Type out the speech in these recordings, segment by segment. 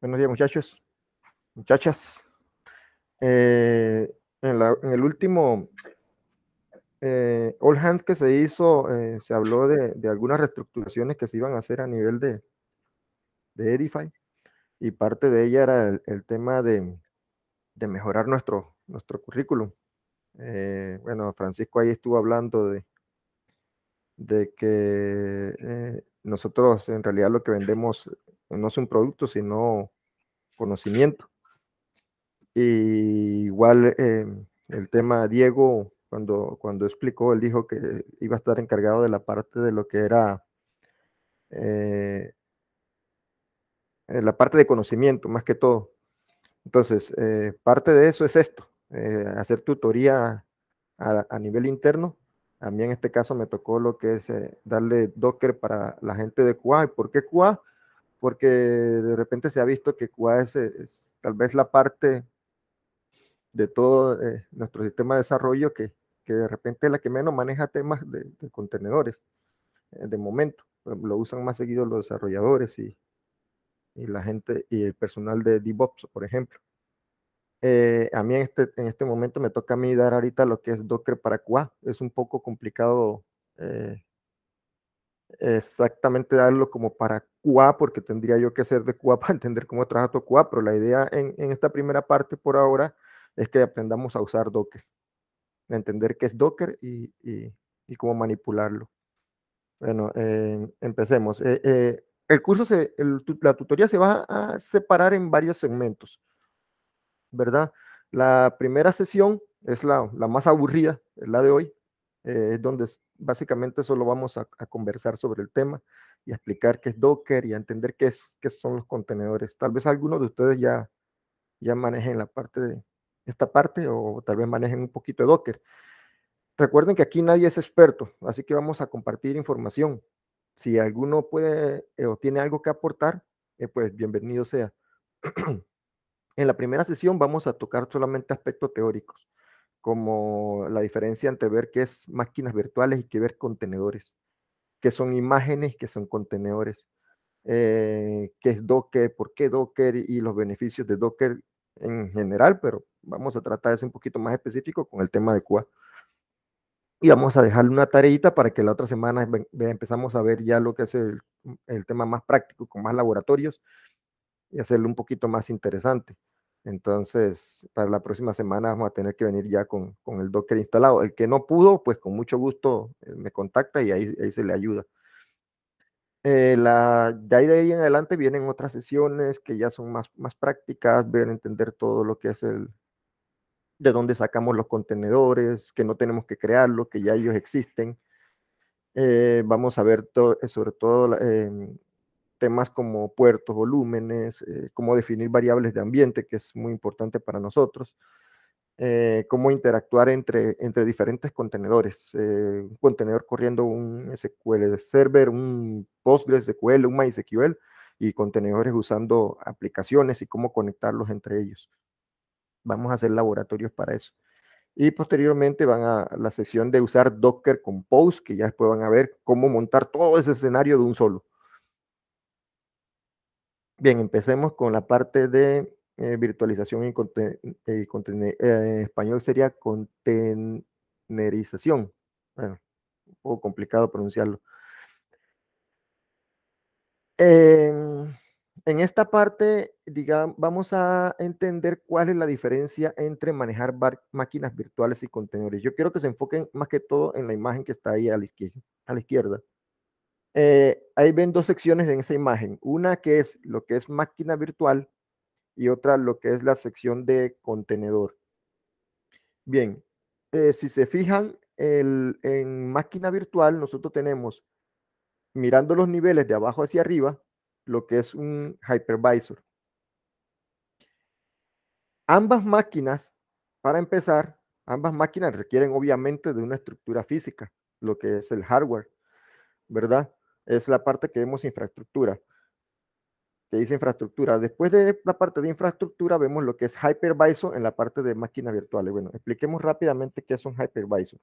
Buenos días, muchachos. Muchachas. Eh, en, el último eh, All Hands que se hizo, eh, se habló de, algunas reestructuraciones que se iban a hacer a nivel de, Edify. Y parte de ella era el, tema de, de, mejorar nuestro, nuestro currículum. bueno, Francisco ahí estuvo hablando de, de que nosotros en realidad lo que vendemos no es un producto, sino conocimiento. Y igual em, el tema Diego, cuando, cuando explicó, él dijo que iba a estar encargado de la parte de lo que era eh, eh, la parte de conocimiento, más que todo. Entonces, eh, parte de eso es esto, hacer tutoría a, nivel interno. A mí en este caso me tocó lo que es darle Docker para la gente de QA. ¿Y por qué QA? porque de repente se ha visto que QA es, tal vez la parte de todo eh, nuestro sistema de desarrollo que, que, de repente es la que menos maneja temas de, contenedores eh, de momento. Lo usan más seguido los desarrolladores y, la gente y el personal de DevOps, por ejemplo. Eh, a mí en este, en este momento me toca a mí dar ahorita lo que es Docker para QA. Es un poco complicado exactamente darlo como para QA, porque tendría yo que hacer de QA para entender cómo trabaja tu QA, pero la idea en, esta primera parte por ahora es que aprendamos a usar Docker, entender qué es Docker y, cómo manipularlo. Bueno, eh, empecemos. Eh, eh, el curso, se, la tutoría se va a separar en varios segmentos, ¿verdad? La primera sesión es la, la más aburrida, es la de hoy, eh, donde básicamente solo vamos a, conversar sobre el tema y explicar qué es Docker y a entender qué, es, qué son los contenedores. Tal vez algunos de ustedes ya, ya manejen la parte esta parte o tal vez manejen un poquito de Docker. Recuerden que aquí nadie es experto, así que vamos a compartir información. Si alguno puede eh, o tiene algo que aportar, eh, pues bienvenido sea. en la primera sesión vamos a tocar solamente aspectos teóricos como la diferencia entre ver qué es máquinas virtuales y qué ver contenedores, qué son imágenes, qué son contenedores, eh, qué es Docker, por qué Docker y los beneficios de Docker en general, pero vamos a tratar eso un poquito más específico con el tema de Cuba. Y vamos a dejarle una tareita para que la otra semana empezamos a ver ya lo que es el tema más práctico, con más laboratorios, y hacerlo un poquito más interesante. Entonces, para la próxima semana vamos a tener que venir ya con, el Docker instalado. El que no pudo, pues con mucho gusto eh, me contacta y ahí, se le ayuda. Eh, la, de ahí de ahí en adelante vienen otras sesiones que ya son más, más prácticas, ver, entender todo lo que es el, de dónde sacamos los contenedores, que no tenemos que crearlos, que ya ellos existen. Eh, vamos a ver sobre todo em, temas como puertos, volúmenes, eh, cómo definir variables de ambiente, que es muy importante para nosotros, eh, cómo interactuar entre, entre diferentes contenedores, eh, un contenedor corriendo un SQL Server, un PostgreSQL, un MySQL, y contenedores usando aplicaciones y cómo conectarlos entre ellos. Vamos a hacer laboratorios para eso. Y posteriormente van a la sesión de usar Docker Compose, que ya después van a ver cómo montar todo ese escenario de un solo. Bien, empecemos con la parte de eh, virtualización y eh, eh, español sería contenerización. Bueno, un poco complicado pronunciarlo. Em, en esta parte, digamos, vamos a entender cuál es la diferencia entre manejar máquinas virtuales y contenedores. Yo quiero que se enfoquen más que todo en la imagen que está ahí A la izquierda. Eh, ahí ven dos secciones en esa imagen. Una que es lo que es máquina virtual y otra lo que es la sección de contenedor. Bien, eh, si se fijan en máquina virtual, nosotros tenemos, mirando los niveles de abajo hacia arriba, lo que es un hypervisor. Ambas máquinas, para empezar, ambas máquinas requieren obviamente de una estructura física, lo que es el hardware, ¿verdad? es la parte que vemos infraestructura, que dice infraestructura. Después de la parte de infraestructura vemos lo que es hypervisor en la parte de máquinas virtuales. Bueno, expliquemos rápidamente qué es un hypervisor.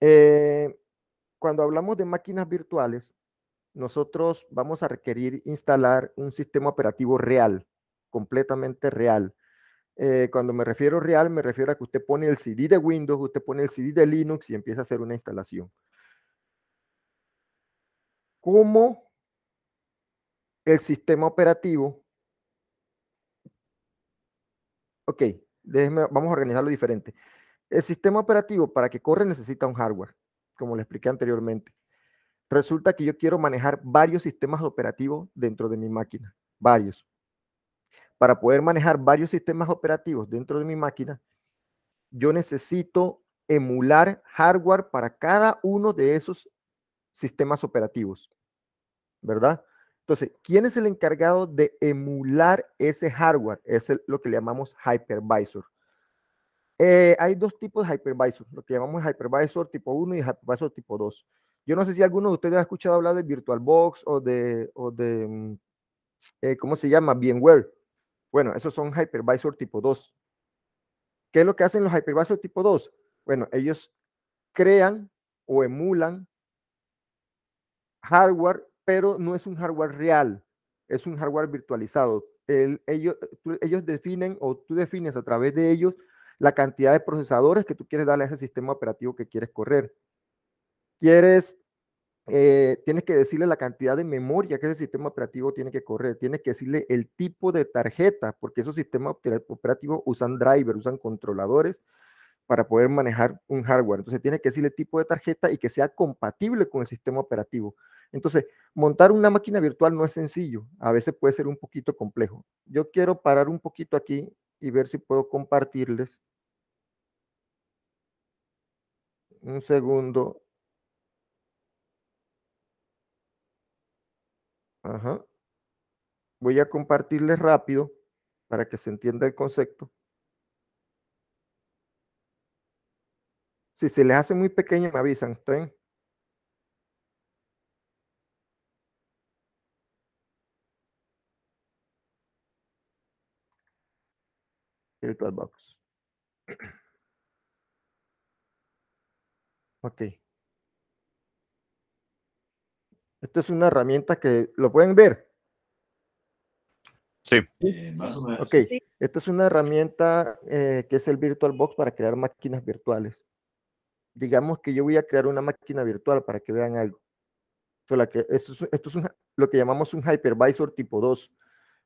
Eh, cuando hablamos de máquinas virtuales, nosotros vamos a requerir instalar un sistema operativo real, completamente real. Eh, cuando me refiero real, me refiero a que usted pone el CD de Windows, usted pone el CD de Linux y empieza a hacer una instalación como el sistema operativo. Ok, vamos a organizarlo diferente. El sistema operativo para que corre necesita un hardware, como le expliqué anteriormente. Resulta que yo quiero manejar varios sistemas operativos dentro de mi máquina, varios. Para poder manejar varios sistemas operativos dentro de mi máquina, yo necesito emular hardware para cada uno de esos sistemas operativos, ¿verdad? Entonces, ¿quién es el encargado de emular ese hardware? Es lo que le llamamos hypervisor. Eh, hay dos tipos de hypervisor, lo que llamamos hypervisor tipo 1 y hypervisor tipo 2. Yo no sé si alguno de ustedes ha escuchado hablar de VirtualBox o de, o de mm, eh, ¿cómo se llama? VMware. Bueno, esos son hypervisor tipo 2. ¿Qué es lo que hacen los hypervisor tipo 2? Bueno, ellos crean o emulan hardware, pero no es un hardware real, es un hardware virtualizado. El, ellos, eh, ellos definen o tú defines a través de ellos la cantidad de procesadores que tú quieres darle a ese sistema operativo que quieres correr. Quieres, eh, tienes que decirle la cantidad de memoria que ese sistema operativo tiene que correr. Tienes que decirle el tipo de tarjeta, porque esos sistemas operativos usan drivers, usan controladores para poder manejar un hardware. Entonces tiene que decirle el tipo de tarjeta y que sea compatible con el sistema operativo. Entonces, montar una máquina virtual no es sencillo, a veces puede ser un poquito complejo. Yo quiero parar un poquito aquí y ver si puedo compartirles un segundo. Ajá. Voy a compartirles rápido para que se entienda el concepto. Si se les hace muy pequeño, me avisan. ¿Está bien? Box. Ok. Esta es una herramienta que lo pueden ver. Sí. más Ok. Esta es una herramienta eh, que es el VirtualBox para crear máquinas virtuales digamos que yo voy a crear una máquina virtual para que vean algo. esto es, lo que llamamos un hypervisor tipo 2.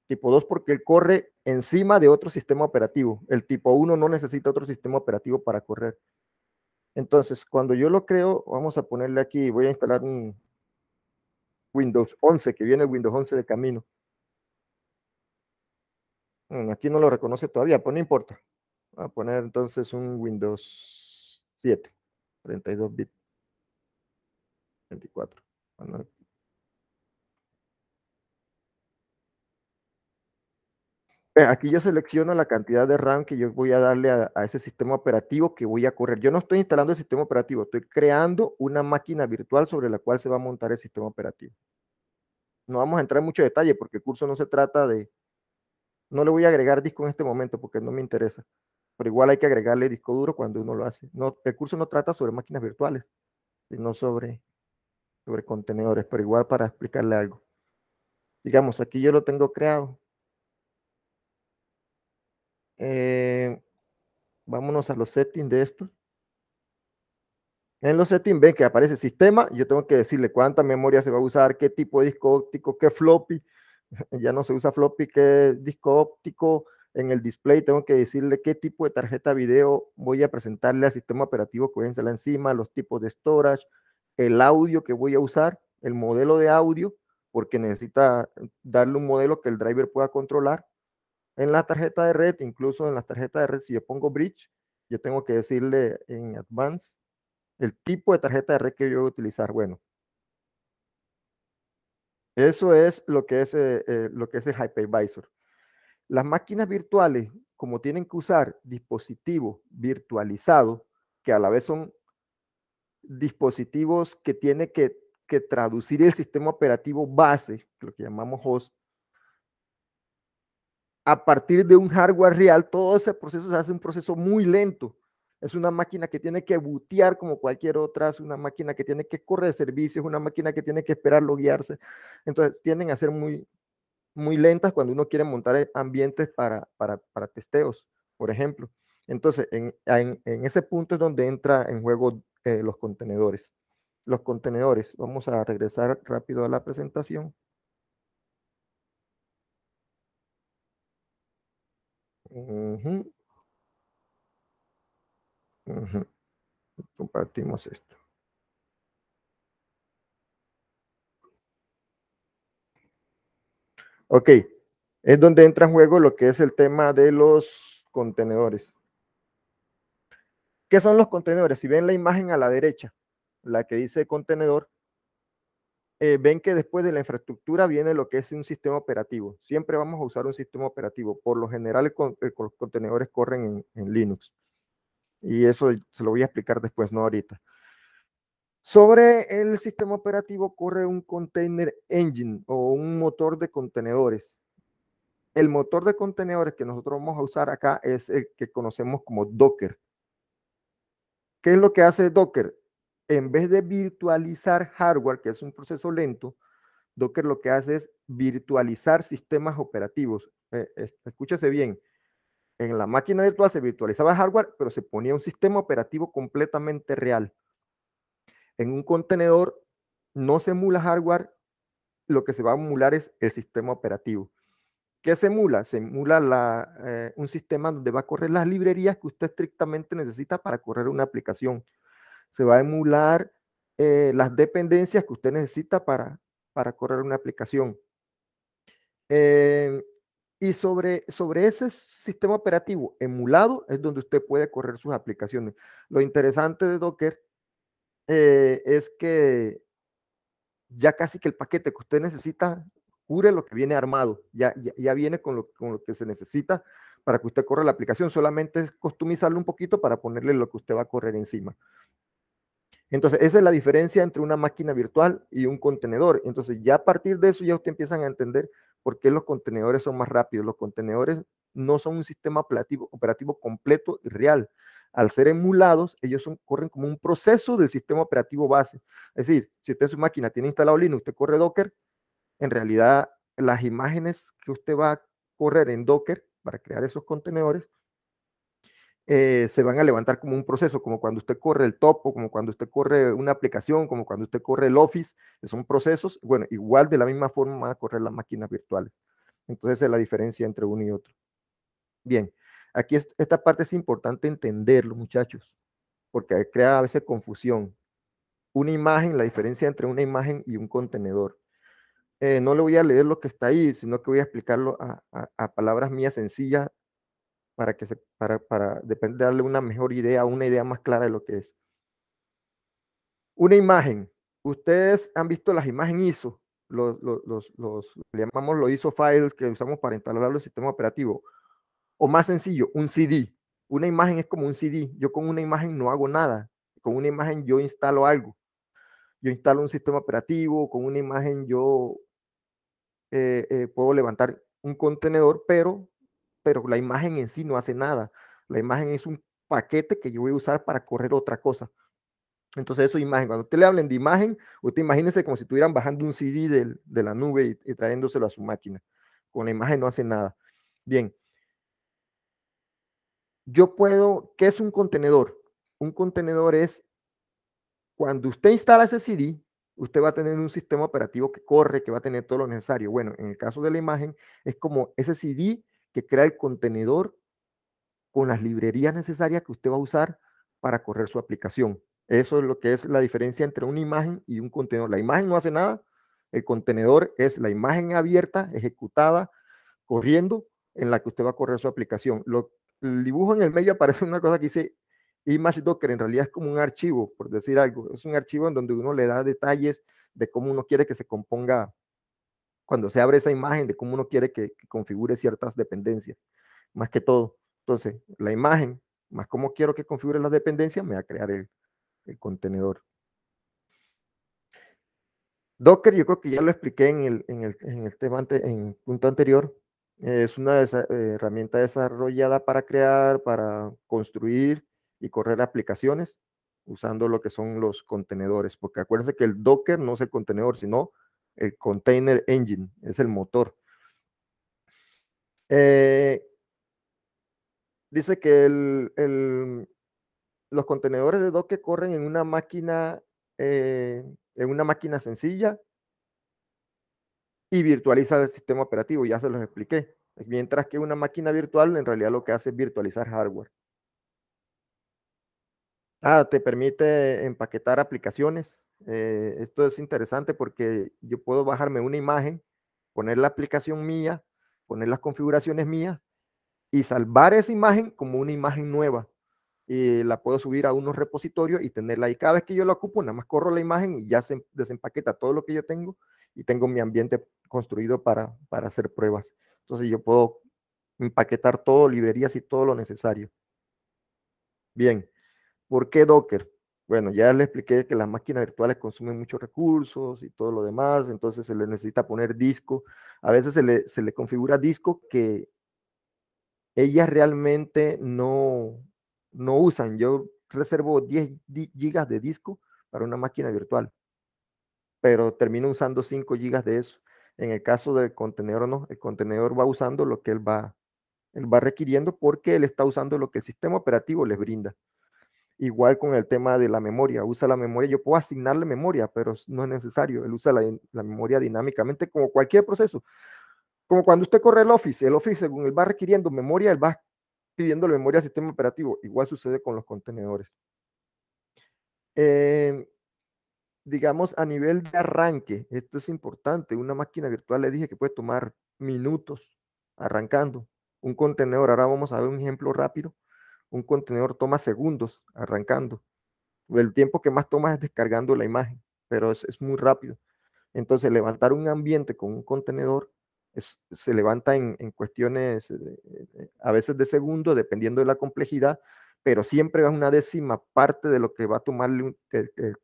Tipo 2 porque él corre encima de otro sistema operativo. El tipo 1 no necesita otro sistema operativo para correr. Entonces, cuando yo lo creo, vamos a ponerle aquí, voy a instalar un Windows 11, que viene Windows 11 de camino. aquí no lo reconoce todavía, pero no importa. Voy a poner entonces un Windows 7. 32 bits. 24. Aquí yo selecciono la cantidad de RAM que yo voy a darle a, ese sistema operativo que voy a correr. Yo no estoy instalando el sistema operativo, estoy creando una máquina virtual sobre la cual se va a montar el sistema operativo. No vamos a entrar en mucho detalle porque el curso no se trata de... No le voy a agregar disco en este momento porque no me interesa pero igual hay que agregarle disco duro cuando uno lo hace. No, el curso no trata sobre máquinas virtuales, sino sobre, sobre contenedores, pero igual para explicarle algo. Digamos, aquí yo lo tengo creado. Eh, vámonos a los settings de esto. En los settings ven que aparece sistema, yo tengo que decirle cuánta memoria se va a usar, qué tipo de disco óptico, qué floppy, ya no se usa floppy, qué disco óptico, en el display tengo que decirle qué tipo de tarjeta video voy a presentarle al sistema operativo que voy a encima, los tipos de storage, el audio que voy a usar, el modelo de audio, porque necesita darle un modelo que el driver pueda controlar. En la tarjeta de red, incluso en la tarjeta de red, si yo pongo bridge, yo tengo que decirle en advance el tipo de tarjeta de red que yo voy a utilizar. Bueno, eso es lo que es, eh, eh, lo que es el Hypervisor. Las máquinas virtuales, como tienen que usar dispositivos virtualizados, que a la vez son dispositivos que tiene que, traducir el sistema operativo base, lo que llamamos host, a partir de un hardware real, todo ese proceso se hace un proceso muy lento. Es una máquina que tiene que butear como cualquier otra, es una máquina que tiene que correr servicios, una máquina que tiene que esperar loguearse. Entonces, tienden a ser muy, muy lentas cuando uno quiere montar eh, ambientes para, para, para testeos, por ejemplo. Entonces, en, en, ese punto es donde entra en juego eh, los contenedores. Los contenedores, vamos a regresar rápido a la presentación. Compartimos esto. Ok, es donde entra en juego lo que es el tema de los contenedores. ¿Qué son los contenedores? Si ven la imagen a la derecha, la que dice contenedor, eh, ven que después de la infraestructura viene lo que es un sistema operativo. Siempre vamos a usar un sistema operativo. Por lo general, los contenedores corren en Linux. Y eso se lo voy a explicar después, no ahorita. Sobre el sistema operativo corre un container engine o un motor de contenedores. El motor de contenedores que nosotros vamos a usar acá es el que conocemos como Docker. ¿Qué es lo que hace Docker? En vez de virtualizar hardware, que es un proceso lento, Docker lo que hace es virtualizar sistemas operativos. Eh, escúchese bien, en la máquina virtual se virtualizaba hardware, pero se ponía un sistema operativo completamente real. En un contenedor no se emula hardware, lo que se va a emular es el sistema operativo. ¿Qué se emula? Se emula la, eh, un sistema donde va a correr las librerías que usted estrictamente necesita para correr una aplicación. Se va a emular eh, las dependencias que usted necesita para, para correr una aplicación. Eh, y sobre, sobre ese sistema operativo emulado es donde usted puede correr sus aplicaciones. Lo interesante de Docker eh, es que ya casi que el paquete que usted necesita cure lo que viene armado, ya, ya, viene con lo, que se necesita para que usted corra la aplicación, solamente es customizarlo un poquito para ponerle lo que usted va a correr encima. Entonces, esa es la diferencia entre una máquina virtual y un contenedor. Entonces, ya a partir de eso ya usted empiezan a entender por qué los contenedores son más rápidos. Los contenedores no son un sistema operativo completo y real, al ser emulados, ellos son, corren como un proceso del sistema operativo base. Es decir, si usted en su máquina tiene instalado Linux, usted corre Docker, en realidad las imágenes que usted va a correr en Docker para crear esos contenedores eh, se van a levantar como un proceso, como cuando usted corre el topo, como cuando usted corre una aplicación, como cuando usted corre el Office, son procesos, bueno, igual de la misma forma van a correr las máquinas virtuales. Entonces es la diferencia entre uno y otro. Bien. Aquí esta parte es importante entenderlo, muchachos, porque crea a veces confusión. Una imagen, la diferencia entre una imagen y un contenedor. Eh, no le voy a leer lo que está ahí, sino que voy a explicarlo a, palabras mías sencillas para que se, para, para darle una mejor idea, una idea más clara de lo que es. Una imagen. Ustedes han visto las imágenes ISO, los, los, los, los llamamos los ISO files que usamos para instalar los sistemas operativos. O más sencillo, un CD. Una imagen es como un CD. Yo con una imagen no hago nada. Con una imagen yo instalo algo. Yo instalo un sistema operativo, con una imagen yo eh, eh, puedo levantar un contenedor, pero, pero la imagen en sí no hace nada. La imagen es un paquete que yo voy a usar para correr otra cosa. Entonces, eso es imagen. Cuando usted le hablen de imagen, usted imagínese como si estuvieran bajando un CD de, la nube y, y, trayéndoselo a su máquina. Con la imagen no hace nada. Bien, yo puedo, ¿qué es un contenedor? Un contenedor es cuando usted instala ese CD, usted va a tener un sistema operativo que corre, que va a tener todo lo necesario. Bueno, en el caso de la imagen, es como ese CD que crea el contenedor con las librerías necesarias que usted va a usar para correr su aplicación. Eso es lo que es la diferencia entre una imagen y un contenedor. La imagen no hace nada, el contenedor es la imagen abierta, ejecutada, corriendo, en la que usted va a correr su aplicación. Lo el dibujo en el medio aparece una cosa que dice Image Docker, en realidad es como un archivo, por decir algo. Es un archivo en donde uno le da detalles de cómo uno quiere que se componga, cuando se abre esa imagen, de cómo uno quiere que, configure ciertas dependencias, más que todo. Entonces, la imagen, más cómo quiero que configure las dependencias, me va a crear el, contenedor. Docker, yo creo que ya lo expliqué en el, tema en punto anterior, es una eh, herramienta desarrollada para crear, para construir y correr aplicaciones usando lo que son los contenedores, porque acuérdense que el Docker no es el contenedor, sino el container engine, es el motor. Eh, dice que los contenedores de Docker corren en una máquina, eh, en una máquina sencilla y virtualiza el sistema operativo, ya se los expliqué. Mientras que una máquina virtual en realidad lo que hace es virtualizar hardware. Ah, te permite empaquetar aplicaciones. Eh, esto es interesante porque yo puedo bajarme una imagen, poner la aplicación mía, poner las configuraciones mías y salvar esa imagen como una imagen nueva. Y la puedo subir a unos repositorios y tenerla ahí. Cada vez que yo la ocupo, nada más corro la imagen y ya se desempaqueta todo lo que yo tengo y tengo mi ambiente construido para, para hacer pruebas. Entonces yo puedo empaquetar todo, librerías y todo lo necesario. Bien, ¿por qué Docker? Bueno, ya le expliqué que las máquinas virtuales consumen muchos recursos y todo lo demás, entonces se le necesita poner disco. A veces se le, configura disco que ellas realmente no, no usan. Yo reservo 10 gigas de disco para una máquina virtual pero termina usando 5 gigas de eso. En el caso del contenedor no, el contenedor va usando lo que él va, él va requiriendo porque él está usando lo que el sistema operativo les brinda. Igual con el tema de la memoria, usa la memoria, yo puedo asignarle memoria, pero no es necesario, él usa la, memoria dinámicamente como cualquier proceso. Como cuando usted corre el Office, el Office según él va requiriendo memoria, él va pidiendo la memoria al sistema operativo. Igual sucede con los contenedores. Em, digamos, a nivel de arranque, esto es importante, una máquina virtual le dije que puede tomar minutos arrancando. Un contenedor, ahora vamos a ver un ejemplo rápido, un contenedor toma segundos arrancando. El tiempo que más toma es descargando la imagen, pero es, muy rápido. Entonces, levantar un ambiente con un contenedor se levanta en, cuestiones eh, eh, a veces de segundo dependiendo de la complejidad, pero siempre es una décima parte de lo que va a tomar el,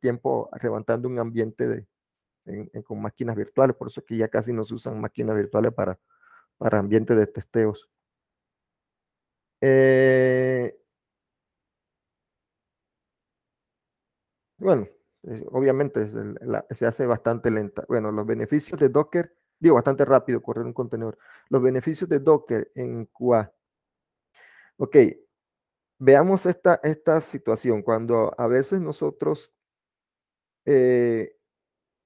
tiempo levantando un ambiente con máquinas virtuales. Por eso que ya casi no se usan máquinas virtuales para, para ambientes de testeos. Eh, bueno, eh, obviamente se hace bastante lenta. Bueno, los beneficios de Docker, digo, bastante rápido correr un contenedor. Los beneficios de Docker en QA. Ok, Veamos esta, esta situación, cuando a veces nosotros eh,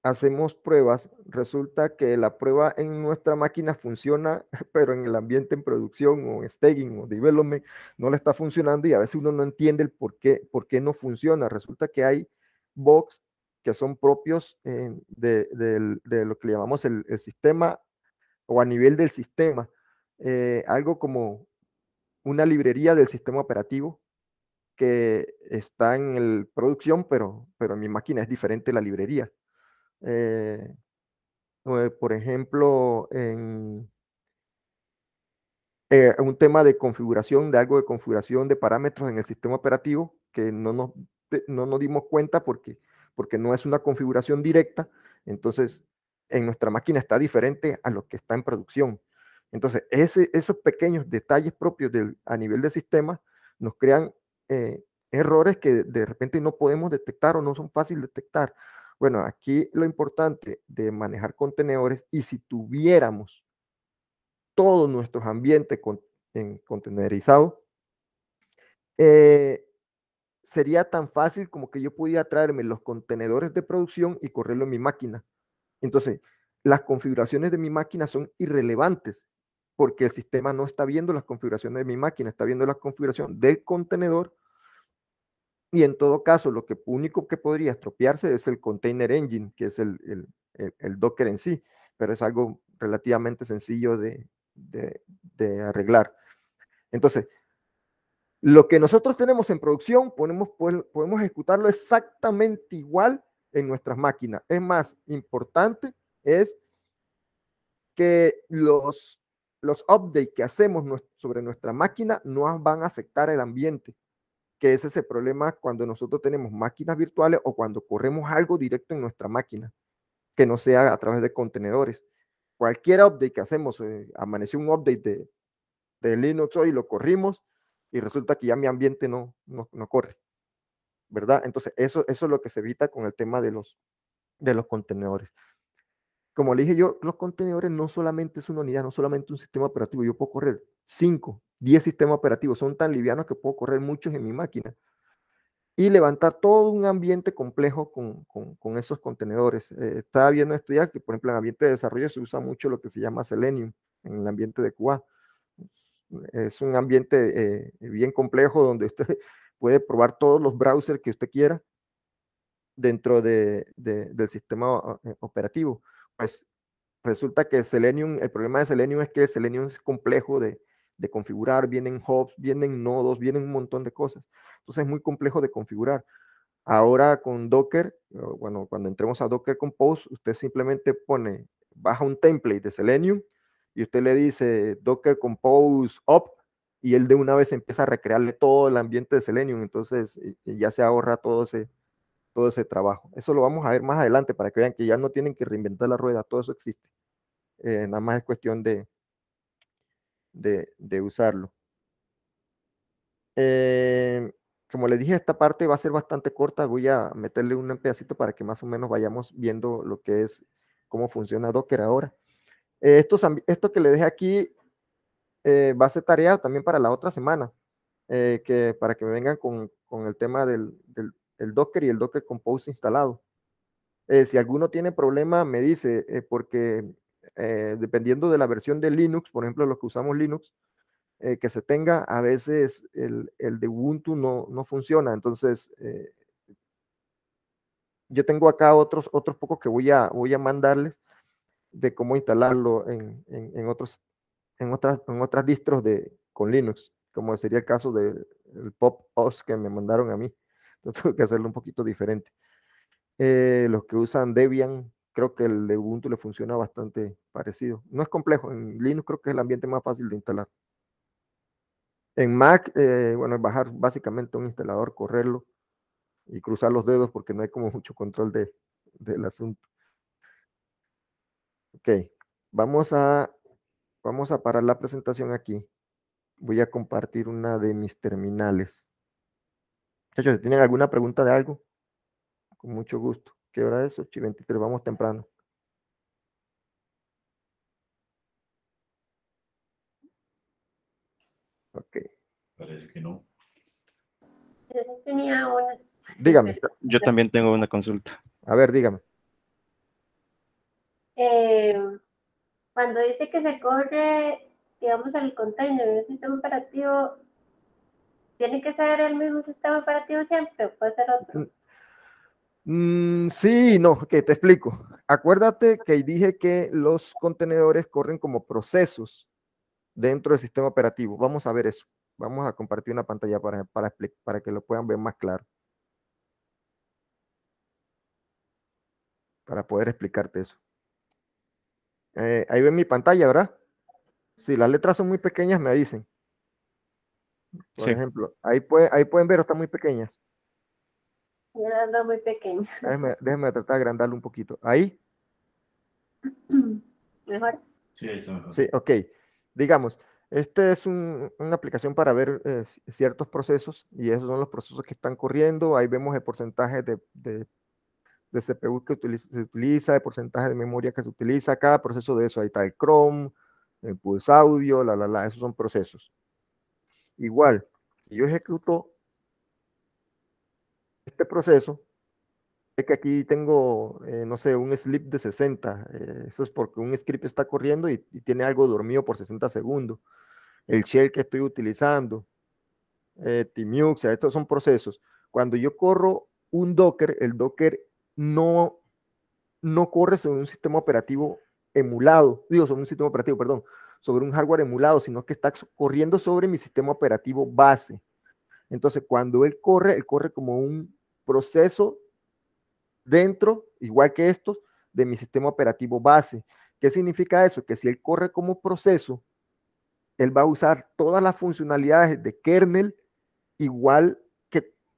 hacemos pruebas, resulta que la prueba en nuestra máquina funciona, pero en el ambiente en producción o en staging o development no le está funcionando y a veces uno no entiende el por qué, por qué no funciona. Resulta que hay bugs que son propios eh, de, lo que llamamos el, sistema o a nivel del sistema. Eh, algo como una librería del sistema operativo que está en la producción, pero, pero en mi máquina es diferente la librería. Eh, eh, por ejemplo, en eh, un tema de configuración, de algo de configuración de parámetros en el sistema operativo, que no nos, no dimos cuenta porque, porque no es una configuración directa, entonces en nuestra máquina está diferente a lo que está en producción. Entonces, esos pequeños detalles propios del, a nivel de sistema nos crean eh, errores que de repente no podemos detectar o no son fáciles de detectar. Bueno, aquí lo importante de manejar contenedores y si tuviéramos todos nuestros ambientes en contenerizados, eh, sería tan fácil como que yo pudiera traerme los contenedores de producción y correrlo en mi máquina. Entonces, las configuraciones de mi máquina son irrelevantes porque el sistema no está viendo las configuraciones de mi máquina, está viendo la configuración del contenedor. Y en todo caso, lo único que podría estropearse es el container engine, que es el, Docker en sí, pero es algo relativamente sencillo de, arreglar. Entonces, lo que nosotros tenemos en producción, podemos, pues, podemos ejecutarlo exactamente igual en nuestras máquinas. Es más, importante es que los los updates que hacemos sobre nuestra máquina no van a afectar el ambiente, que es ese problema cuando nosotros tenemos máquinas virtuales o cuando corremos algo directo en nuestra máquina, que no sea a través de contenedores. Cualquier update que hacemos, eh, amaneció un update de, Linux hoy, lo corrimos y resulta que ya mi ambiente no, no, no corre, ¿verdad? Entonces, eso, eso es lo que se evita con el tema de los, de los contenedores como le dije yo, los contenedores no solamente es una unidad, no solamente un sistema operativo, yo puedo correr 5, 10 sistemas operativos, son tan livianos que puedo correr muchos en mi máquina y levantar todo un ambiente complejo con, con, esos contenedores. Eh, estaba viendo estudiar que, por ejemplo, en ambiente de desarrollo se usa mucho lo que se llama Selenium en el ambiente de QA. Es un ambiente eh, bien complejo donde usted puede probar todos los browsers que usted quiera dentro de, del sistema eh, operativo pues resulta que Selenium, el problema de Selenium es que Selenium es complejo de, de configurar, vienen hubs, vienen nodos, vienen un montón de cosas. Entonces es muy complejo de configurar. Ahora con Docker, bueno, cuando entremos a Docker Compose, usted simplemente pone, baja un template de Selenium y usted le dice Docker Compose up y él de una vez empieza a recrearle todo el ambiente de Selenium. Entonces ya se ahorra todo ese, todo ese trabajo. Eso lo vamos a ver más adelante para que vean que ya no tienen que reinventar la rueda, todo eso existe. Eh, nada más es cuestión de, de, usarlo. Eh, como les dije, esta parte va a ser bastante corta, voy a meterle un pedacito para que más o menos vayamos viendo lo que es, cómo funciona Docker ahora. Eh, esto, que le dejé aquí va a ser tarea también para la otra semana, que para que me vengan con, el tema del el Docker y el Docker Compose instalado. Eh, si alguno tiene problema, me dice, eh, porque eh, dependiendo de la versión de Linux, por ejemplo, los que usamos Linux, que se tenga, a veces el, de Ubuntu no, no funciona. Entonces, yo tengo acá otros, otros pocos que voy a, voy a mandarles de cómo instalarlo en, otros, en, otras, en otras distros de, con Linux, como sería el caso del pop OS que me mandaron a mí. Yo que hacerlo un poquito diferente. Eh, los que usan Debian, creo que el de Ubuntu le funciona bastante parecido. No es complejo, en Linux creo que es el ambiente más fácil de instalar. En Mac, eh, bueno, es bajar básicamente un instalador, correrlo y cruzar los dedos porque no hay como mucho control de, del asunto. Ok, vamos a, vamos a parar la presentación aquí. Voy a compartir una de mis terminales si tienen alguna pregunta de algo, con mucho gusto. ¿Qué hora es? 8 23, vamos temprano. Ok. Parece que no. Yo tenía una. Dígame. Yo también tengo una consulta. A ver, dígame. Eh, cuando dice que se corre, digamos, al container en el sistema operativo, ¿Tiene que ser el mismo sistema operativo siempre o puede ser otro? Mm, sí, no, que te explico. Acuérdate que dije que los contenedores corren como procesos dentro del sistema operativo. Vamos a ver eso. Vamos a compartir una pantalla para, para, que lo puedan ver más claro. Para poder explicarte eso. Eh, ahí ven mi pantalla, ¿verdad? Si las letras son muy pequeñas, me dicen por ejemplo, ahí, pueden ver, están muy pequeñas. Anda muy pequeñas ah, Déjeme, tratar de agrandarlo un poquito. ¿Ahí? ¿Mejor? Sí, está mejor. Sí, ok. Digamos, esta es una aplicación para ver eh, ciertos procesos y esos son los procesos que están corriendo. Ahí vemos el porcentaje de, CPU que se utiliza, el porcentaje de memoria que se utiliza, cada proceso de eso. Ahí está el Chrome, el Pulse Audio, la, la, la, esos son procesos. Igual, si yo ejecuto este proceso, es que aquí tengo, eh, no sé, un slip de 60. Eh, eso es porque un script está corriendo y, tiene algo dormido por 60 segundos. El shell que estoy utilizando, eh, Timux, estos son procesos. Cuando yo corro un Docker, el Docker no, no corre sobre un sistema operativo emulado, digo, sobre un sistema operativo, perdón, sobre un hardware emulado, sino que está corriendo sobre mi sistema operativo base. Entonces, cuando él corre, él corre como un proceso dentro, igual que estos, de mi sistema operativo base. ¿Qué significa eso? Que si él corre como proceso, él va a usar todas las funcionalidades de kernel igual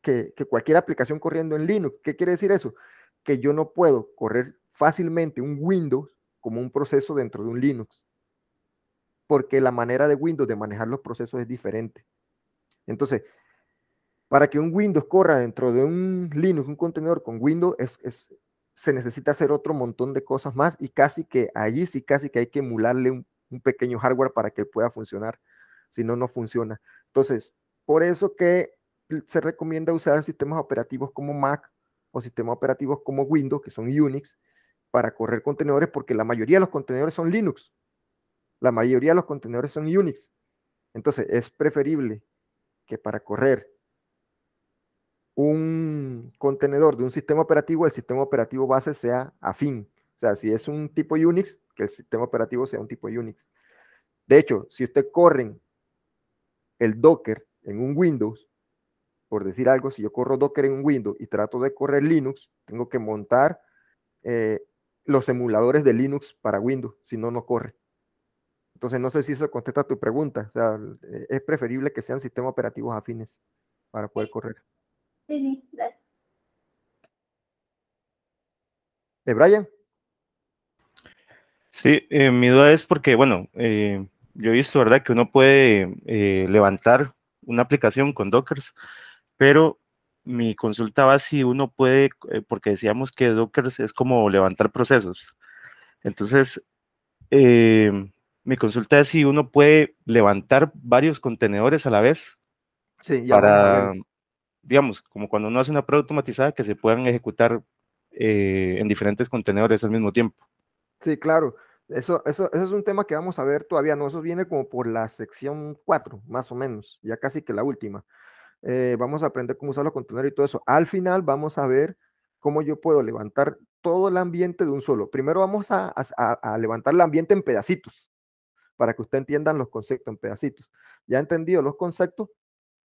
que, que cualquier aplicación corriendo en Linux. ¿Qué quiere decir eso? Que yo no puedo correr fácilmente un Windows como un proceso dentro de un Linux porque la manera de Windows de manejar los procesos es diferente. Entonces, para que un Windows corra dentro de un Linux, un contenedor con Windows, se necesita hacer otro montón de cosas más y casi que allí sí, casi que hay que emularle un, un pequeño hardware para que pueda funcionar, si no, no funciona. Entonces, por eso que se recomienda usar sistemas operativos como Mac o sistemas operativos como Windows, que son Unix, para correr contenedores, porque la mayoría de los contenedores son Linux. La mayoría de los contenedores son Unix. Entonces, es preferible que para correr un contenedor de un sistema operativo, el sistema operativo base sea afín. O sea, si es un tipo Unix, que el sistema operativo sea un tipo Unix. De hecho, si usted corre el Docker en un Windows, por decir algo, si yo corro Docker en un Windows y trato de correr Linux, tengo que montar eh, los emuladores de Linux para Windows, si no, no corre. Entonces, no sé si eso contesta tu pregunta. O sea, eh, es preferible que sean sistemas operativos afines para poder correr. Sí, sí, gracias. Eh, Brian? Sí, eh, mi duda es porque, bueno, yo he visto, ¿verdad?, que uno puede levantar una aplicación con Dockers, pero mi consulta va si uno puede, porque decíamos que Dockers es como levantar procesos. Entonces, eh, mi consulta es si uno puede levantar varios contenedores a la vez sí, ya para, digamos, como cuando uno hace una prueba automatizada, que se puedan ejecutar eh, en diferentes contenedores al mismo tiempo. Sí, claro. Eso, eso, eso, es un tema que vamos a ver todavía, ¿no? Eso viene como por la sección 4, más o menos, ya casi que la última. Eh, vamos a aprender cómo usar los contenedores y todo eso. Al final vamos a ver cómo yo puedo levantar todo el ambiente de un solo. Primero vamos a levantar el ambiente en pedacitos, para que usted entiendan los conceptos en pedacitos. Ya entendido los conceptos,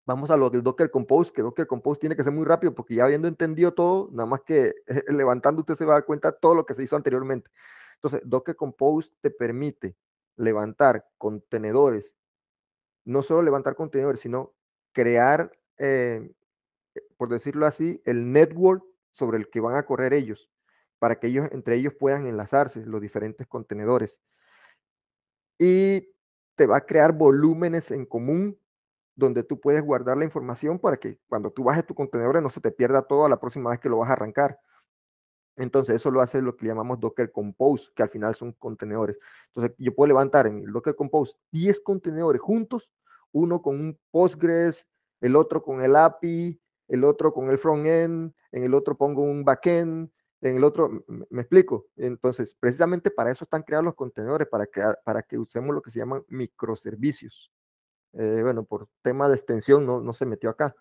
vamos a lo de Docker Compose, que Docker Compose tiene que ser muy rápido porque ya habiendo entendido todo, nada más que eh, levantando usted se va a dar cuenta de todo lo que se hizo anteriormente. Entonces, Docker Compose te permite levantar contenedores, no solo levantar contenedores, sino crear, eh, eh, por decirlo así, el network sobre el que van a correr ellos, para que ellos entre ellos puedan enlazarse los diferentes contenedores y te va a crear volúmenes en común donde tú puedes guardar la información para que cuando tú bajes tu contenedor no se te pierda todo la próxima vez que lo vas a arrancar. Entonces eso lo hace lo que llamamos Docker Compose, que al final son contenedores. Entonces yo puedo levantar en el Docker Compose 10 contenedores juntos, uno con un Postgres, el otro con el API, el otro con el front end en el otro pongo un backend, en el otro, me, explico. Entonces, precisamente para eso están creados los contenedores, para, para que usemos lo que se llaman microservicios. Eh, bueno, por tema de extensión no, no se metió acá,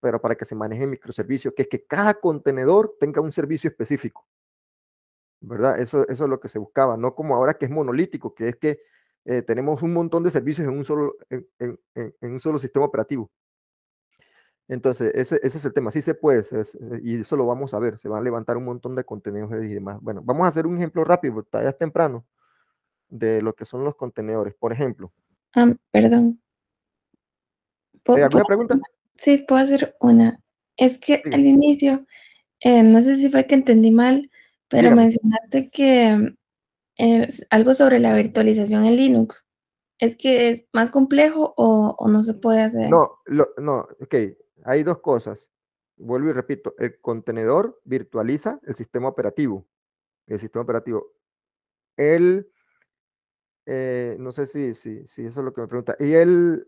pero para que se maneje microservicio, que es que cada contenedor tenga un servicio específico. ¿Verdad? Eso, eso es lo que se buscaba, no como ahora que es monolítico, que es que eh, tenemos un montón de servicios en un solo, en un solo sistema operativo. Entonces, ese, es el tema, sí se puede, y eso lo vamos a ver, se van a levantar un montón de contenedores y demás. Bueno, vamos a hacer un ejemplo rápido, todavía es temprano, de lo que son los contenedores, por ejemplo. Ah, eh, perdón. alguna pregunta? Sí, puedo hacer una. Es que al inicio, eh, no sé si fue que entendí mal, pero mencionaste que eh, algo sobre la virtualización en Linux. ¿Es que es más complejo o, no se puede hacer? No, no, ok hay dos cosas. Vuelvo y repito, el contenedor virtualiza el sistema operativo. El sistema operativo. El, eh, no sé si, si, eso es lo que me pregunta. Y él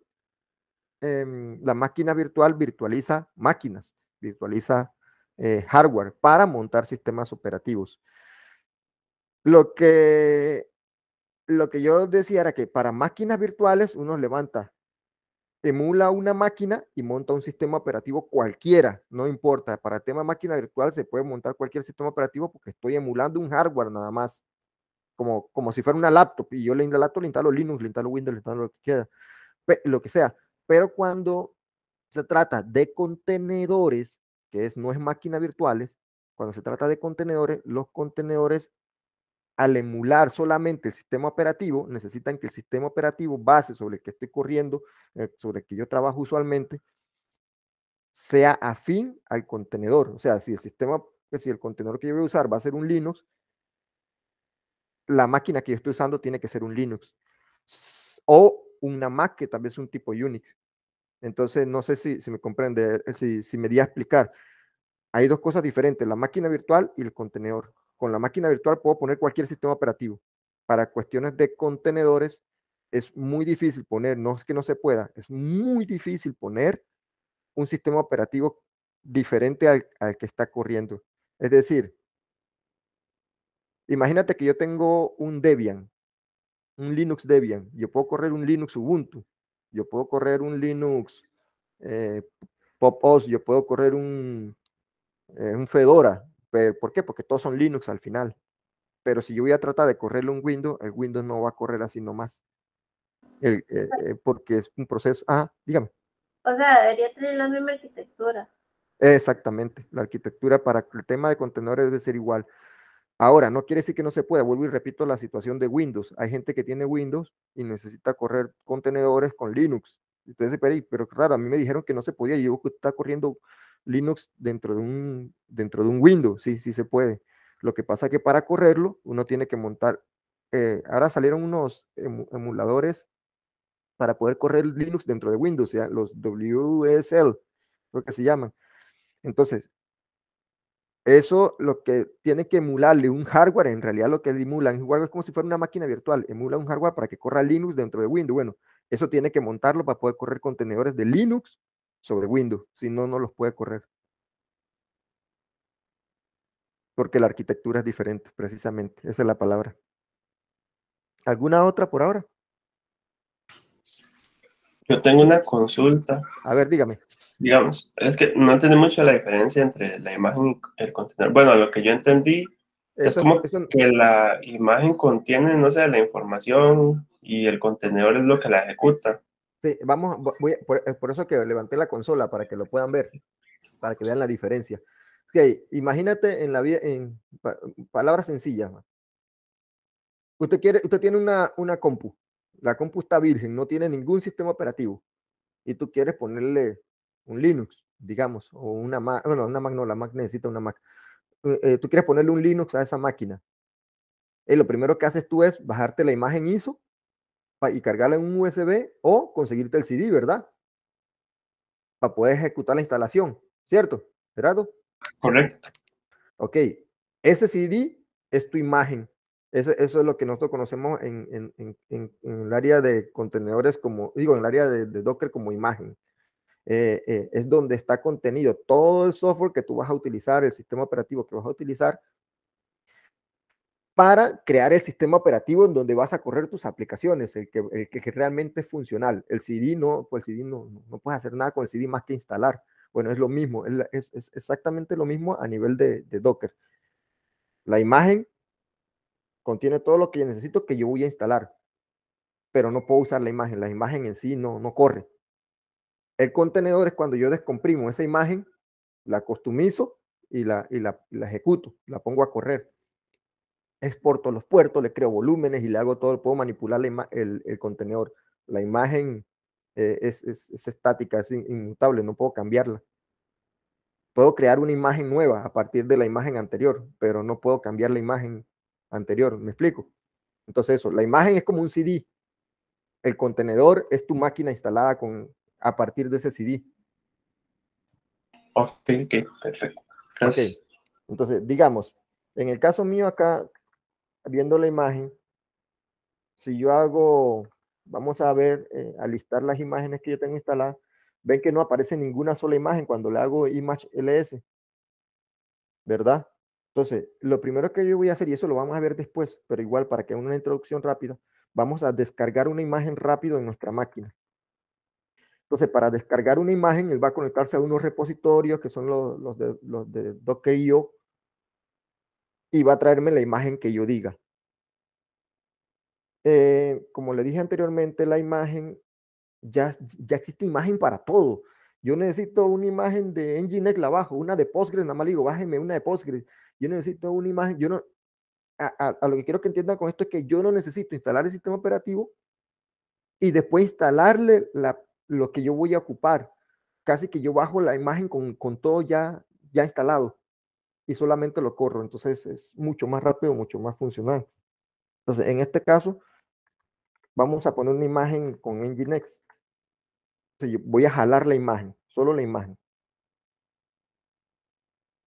em, la máquina virtual virtualiza máquinas, virtualiza eh, hardware para montar sistemas operativos. Lo que, lo que yo decía era que para máquinas virtuales uno levanta emula una máquina y monta un sistema operativo cualquiera, no importa. Para el tema máquina virtual se puede montar cualquier sistema operativo porque estoy emulando un hardware nada más, como, como si fuera una laptop. Y yo le instalo, le instalo Linux, le instalo Windows, le instalo lo que, quiera, lo que sea. Pero cuando se trata de contenedores, que es, no es máquinas virtuales, cuando se trata de contenedores, los contenedores al emular solamente el sistema operativo, necesitan que el sistema operativo base sobre el que estoy corriendo, eh, sobre el que yo trabajo usualmente, sea afín al contenedor. O sea, si el sistema, pues, si el contenedor que yo voy a usar va a ser un Linux, la máquina que yo estoy usando tiene que ser un Linux o una Mac que tal es un tipo Unix. Entonces, no sé si, me comprende, eh, si, me di a explicar. Hay dos cosas diferentes, la máquina virtual y el contenedor con la máquina virtual puedo poner cualquier sistema operativo. Para cuestiones de contenedores es muy difícil poner, no es que no se pueda, es muy difícil poner un sistema operativo diferente al, que está corriendo. Es decir, imagínate que yo tengo un Debian, un Linux Debian, yo puedo correr un Linux Ubuntu, yo puedo correr un Linux eh, PopOS, yo puedo correr un, eh, un Fedora, ¿Por qué? Porque todos son Linux al final. Pero si yo voy a tratar de correrle un Windows, el Windows no va a correr así nomás. Eh, eh, porque es un proceso. Ah, dígame. O sea, debería tener la misma arquitectura. Exactamente, la arquitectura para el tema de contenedores debe ser igual. Ahora, no quiere decir que no se pueda, vuelvo y repito la situación de Windows. Hay gente que tiene Windows y necesita correr contenedores con Linux. Entonces, pero, pero claro, a mí me dijeron que no se podía, y yo que está corriendo Linux dentro de un, dentro de un Windows, sí, sí se puede. Lo que pasa es que para correrlo uno tiene que montar, eh, ahora salieron unos emuladores para poder correr Linux dentro de Windows, sea los WSL, lo que se llaman. Entonces, eso lo que tiene que emularle un hardware, en realidad lo que emula hardware es como si fuera una máquina virtual, emula un hardware para que corra Linux dentro de Windows. Bueno, eso tiene que montarlo para poder correr contenedores de Linux sobre Windows, si no, no los puede correr. Porque la arquitectura es diferente, precisamente, esa es la palabra. ¿Alguna otra por ahora? Yo tengo una consulta. A ver, dígame. Digamos, es que no entendí mucho la diferencia entre la imagen y el contenedor. Bueno, lo que yo entendí es como que la imagen contiene, no sé, la información y el contenedor es lo que la ejecuta. Sí, vamos, voy, eh, por, eso que levanté la consola para que lo puedan ver, para que vean la diferencia. imagínate en la vida, en palabras sencillas. Usted quiere, usted tiene una, una compu. La compu está virgen, no tiene ningún sistema operativo. Y tú quieres ponerle un Linux, digamos, o una Mac, bueno, una Mac no, la Mac necesita una Mac. Eh, eh, tú quieres ponerle un Linux a esa máquina. y lo primero que haces tú es bajarte la imagen ISO y cargarla en un USB o conseguirte el CD, ¿verdad? Para poder ejecutar la instalación, ¿cierto, Gerardo? Correcto. Ok, ese CD es tu imagen. Eso, es lo que nosotros conocemos en, el área de contenedores como, digo, en el área de, Docker como imagen. Eh, eh, es donde está contenido todo el software que tú vas a utilizar, el sistema operativo que vas a utilizar, para crear el sistema operativo en donde vas a correr tus aplicaciones, el que, realmente es funcional. El CD no, pues el CD no, puedes hacer nada con el CD más que instalar. Bueno, es lo mismo, es, exactamente lo mismo a nivel de, Docker. La imagen contiene todo lo que necesito que yo voy a instalar, pero no puedo usar la imagen, la imagen en sí no, no corre. El contenedor es cuando yo descomprimo esa imagen, la costumizo y la, la ejecuto, la pongo a correr exporto los puertos, le creo volúmenes y le hago todo, puedo manipular el, contenedor. La imagen eh, es, estática, es inmutable, no puedo cambiarla. Puedo crear una imagen nueva a partir de la imagen anterior, pero no puedo cambiar la imagen anterior, ¿me explico? Entonces eso, la imagen es como un CD. El contenedor es tu máquina instalada con, a partir de ese CD. Ok, okay perfecto. Entonces, digamos, en el caso mío acá viendo la imagen, si yo hago, vamos a ver, eh, alistar las imágenes que yo tengo instaladas, ven que no aparece ninguna sola imagen cuando le hago image ls, ¿verdad? Entonces, lo primero que yo voy a hacer, y eso lo vamos a ver después, pero igual para que una introducción rápida, vamos a descargar una imagen rápido en nuestra máquina. Entonces, para descargar una imagen, él va a conectarse a unos repositorios que son los, los de, los de Docker.io, y va a traerme la imagen que yo diga. Eh, como le dije anteriormente, la imagen, ya, ya existe imagen para todo. Yo necesito una imagen de Nginx, la bajo, una de Postgres, nada más digo, bájeme una de Postgres. Yo necesito una imagen, yo no, a, lo que quiero que entiendan con esto es que yo no necesito instalar el sistema operativo y después instalarle la, lo que yo voy a ocupar. Casi que yo bajo la imagen con, con todo ya, ya instalado solamente lo corro. Entonces es mucho más rápido, mucho más funcional. Entonces, en este caso, vamos a poner una imagen con Nginx. voy a jalar la imagen, solo la imagen.